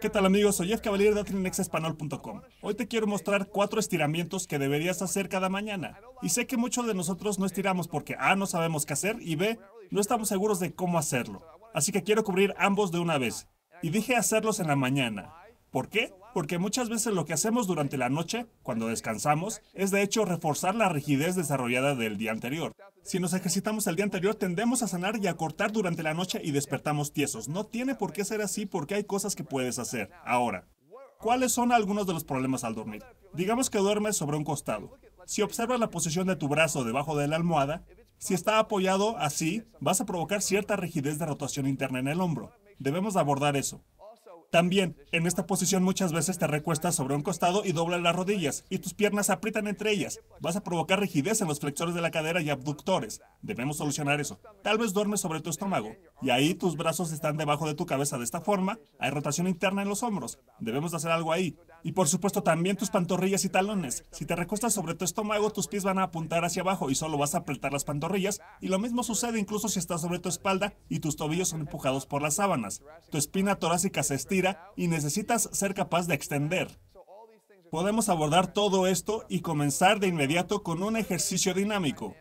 ¿Qué tal amigos? Soy Jeff Cavalier de atlinexespanol.com. Hoy te quiero mostrar cuatro estiramientos que deberías hacer cada mañana. Y sé que muchos de nosotros no estiramos porque A, no sabemos qué hacer y B, no estamos seguros de cómo hacerlo. Así que quiero cubrir ambos de una vez. Y dije hacerlos en la mañana. ¿Por qué? Porque muchas veces lo que hacemos durante la noche, cuando descansamos, es de hecho reforzar la rigidez desarrollada del día anterior. Si nos ejercitamos el día anterior, tendemos a sanar y a cortar durante la noche y despertamos tiesos. No tiene por qué ser así porque hay cosas que puedes hacer. Ahora, ¿cuáles son algunos de los problemas al dormir? Digamos que duermes sobre un costado. Si observas la posición de tu brazo debajo de la almohada, si está apoyado así, vas a provocar cierta rigidez de rotación interna en el hombro. Debemos abordar eso. También, en esta posición muchas veces te recuestas sobre un costado y doblas las rodillas, y tus piernas aprietan entre ellas. Vas a provocar rigidez en los flexores de la cadera y abductores. Debemos solucionar eso. Tal vez duermes sobre tu estómago, y ahí tus brazos están debajo de tu cabeza de esta forma. Hay rotación interna en los hombros. Debemos hacer algo ahí. Y por supuesto también tus pantorrillas y talones. Si te recuestas sobre tu estómago, tus pies van a apuntar hacia abajo y solo vas a apretar las pantorrillas. Y lo mismo sucede incluso si estás sobre tu espalda y tus tobillos son empujados por las sábanas. Tu espina torácica se estira y necesitas ser capaz de extender. Podemos abordar todo esto y comenzar de inmediato con un ejercicio dinámico.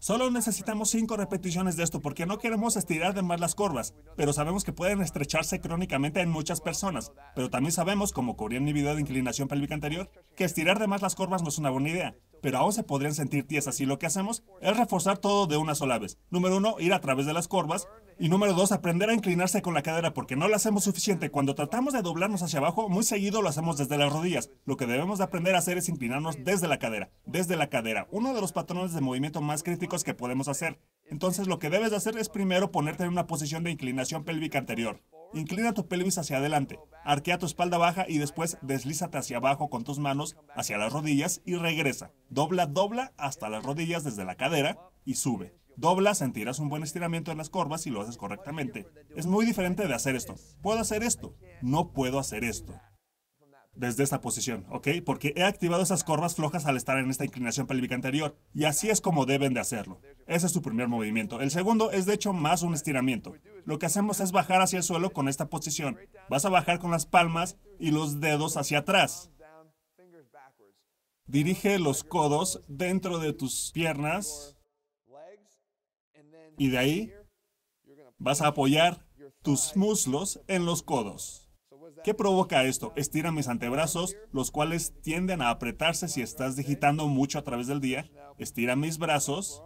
Solo necesitamos cinco repeticiones de esto porque no queremos estirar de más las curvas, pero sabemos que pueden estrecharse crónicamente en muchas personas. Pero también sabemos, como cubrí en mi video de inclinación pélvica anterior, que estirar de más las curvas no es una buena idea pero aún se podrían sentir tiesas y lo que hacemos es reforzar todo de una sola vez. Número uno, ir a través de las corvas. Y número dos, aprender a inclinarse con la cadera porque no lo hacemos suficiente. Cuando tratamos de doblarnos hacia abajo, muy seguido lo hacemos desde las rodillas. Lo que debemos de aprender a hacer es inclinarnos desde la cadera, desde la cadera, uno de los patrones de movimiento más críticos que podemos hacer. Entonces lo que debes de hacer es primero ponerte en una posición de inclinación pélvica anterior. Inclina tu pelvis hacia adelante, arquea tu espalda baja y después deslízate hacia abajo con tus manos hacia las rodillas y regresa. Dobla, dobla hasta las rodillas desde la cadera y sube. Dobla, sentirás un buen estiramiento en las corvas si lo haces correctamente. Es muy diferente de hacer esto. Puedo hacer esto, no puedo hacer esto. Desde esta posición, ¿ok? Porque he activado esas corvas flojas al estar en esta inclinación pélvica anterior, y así es como deben de hacerlo. Ese es su primer movimiento. El segundo es de hecho más un estiramiento lo que hacemos es bajar hacia el suelo con esta posición. Vas a bajar con las palmas y los dedos hacia atrás. Dirige los codos dentro de tus piernas y de ahí vas a apoyar tus muslos en los codos. ¿Qué provoca esto? Estira mis antebrazos, los cuales tienden a apretarse si estás digitando mucho a través del día. Estira mis brazos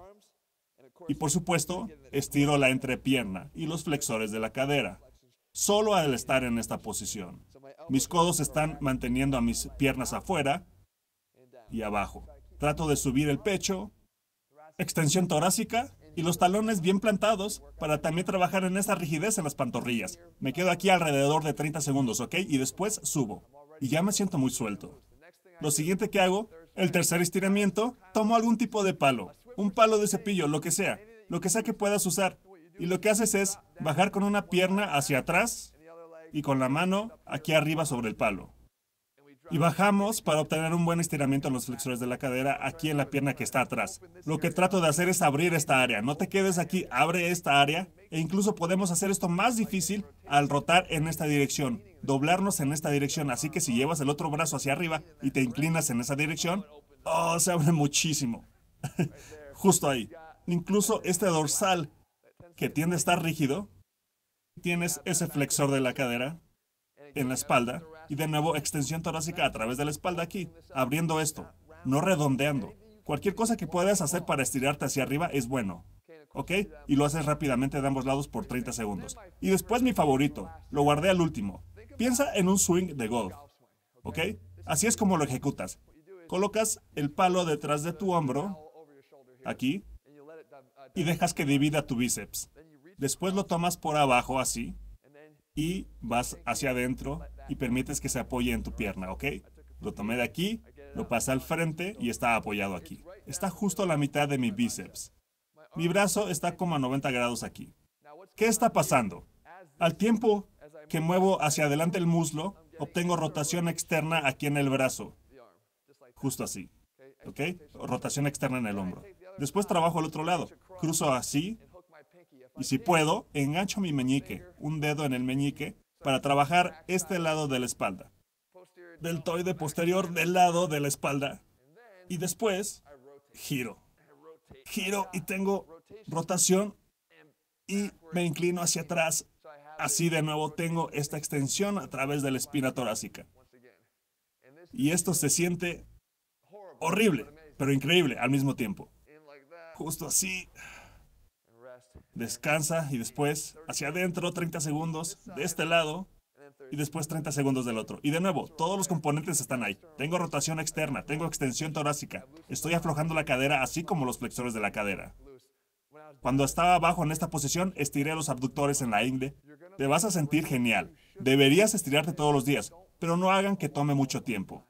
y por supuesto, estiro la entrepierna y los flexores de la cadera, solo al estar en esta posición. Mis codos están manteniendo a mis piernas afuera y abajo. Trato de subir el pecho, extensión torácica y los talones bien plantados para también trabajar en esa rigidez en las pantorrillas. Me quedo aquí alrededor de 30 segundos, ¿ok? Y después subo. Y ya me siento muy suelto. Lo siguiente que hago, el tercer estiramiento, tomo algún tipo de palo, un palo de cepillo, lo que sea, lo que sea que puedas usar. Y lo que haces es bajar con una pierna hacia atrás y con la mano aquí arriba sobre el palo. Y bajamos para obtener un buen estiramiento en los flexores de la cadera aquí en la pierna que está atrás. Lo que trato de hacer es abrir esta área. No te quedes aquí, abre esta área. E incluso podemos hacer esto más difícil al rotar en esta dirección, doblarnos en esta dirección. Así que si llevas el otro brazo hacia arriba y te inclinas en esa dirección, oh, se abre muchísimo. justo ahí. Incluso este dorsal, que tiende a estar rígido, tienes ese flexor de la cadera en la espalda y de nuevo extensión torácica a través de la espalda aquí, abriendo esto, no redondeando. Cualquier cosa que puedas hacer para estirarte hacia arriba es bueno. ¿Ok? Y lo haces rápidamente de ambos lados por 30 segundos. Y después mi favorito, lo guardé al último. Piensa en un swing de golf. ¿Ok? Así es como lo ejecutas. Colocas el palo detrás de tu hombro aquí, y dejas que divida tu bíceps. Después lo tomas por abajo así y vas hacia adentro y permites que se apoye en tu pierna, ¿ok? Lo tomé de aquí, lo pasé al frente y está apoyado aquí. Está justo a la mitad de mi bíceps. Mi brazo está como a 90 grados aquí. ¿Qué está pasando? Al tiempo que muevo hacia adelante el muslo, obtengo rotación externa aquí en el brazo. Justo así. ¿Ok? Rotación externa en el hombro. Después trabajo al otro lado. Cruzo así y si puedo, engancho mi meñique, un dedo en el meñique, para trabajar este lado de la espalda. Deltoide posterior del lado de la espalda. Y después, giro. Giro y tengo rotación y me inclino hacia atrás. Así de nuevo tengo esta extensión a través de la espina torácica. Y esto se siente horrible, pero increíble al mismo tiempo justo así. Descansa y después hacia adentro 30 segundos de este lado y después 30 segundos del otro. Y de nuevo, todos los componentes están ahí. Tengo rotación externa, tengo extensión torácica, estoy aflojando la cadera así como los flexores de la cadera. Cuando estaba abajo en esta posición, estiré los abductores en la ingle. Te vas a sentir genial. Deberías estirarte todos los días, pero no hagan que tome mucho tiempo.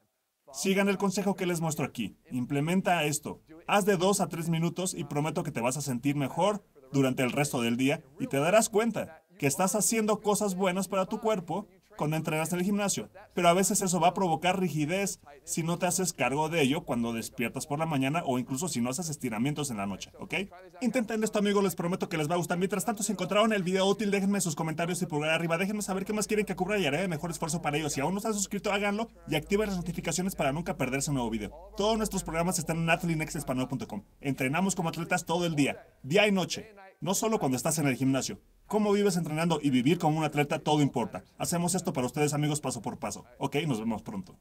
Sigan el consejo que les muestro aquí. Implementa esto. Haz de dos a tres minutos y prometo que te vas a sentir mejor durante el resto del día y te darás cuenta que estás haciendo cosas buenas para tu cuerpo cuando entrenas en el gimnasio, pero a veces eso va a provocar rigidez si no te haces cargo de ello cuando despiertas por la mañana o incluso si no haces estiramientos en la noche, ¿ok? Intenten esto, amigos, les prometo que les va a gustar. Mientras tanto, si encontraron el video útil, déjenme sus comentarios y pulgar arriba, déjenme saber qué más quieren que cubra y haré el mejor esfuerzo para ellos. Si aún no han suscrito, háganlo y activen las notificaciones para nunca perderse un nuevo video. Todos nuestros programas están en athlinexespanol.com. Entrenamos como atletas todo el día, día y noche. No solo cuando estás en el gimnasio. Cómo vives entrenando y vivir como un atleta, todo importa. Hacemos esto para ustedes, amigos, paso por paso. Ok, nos vemos pronto.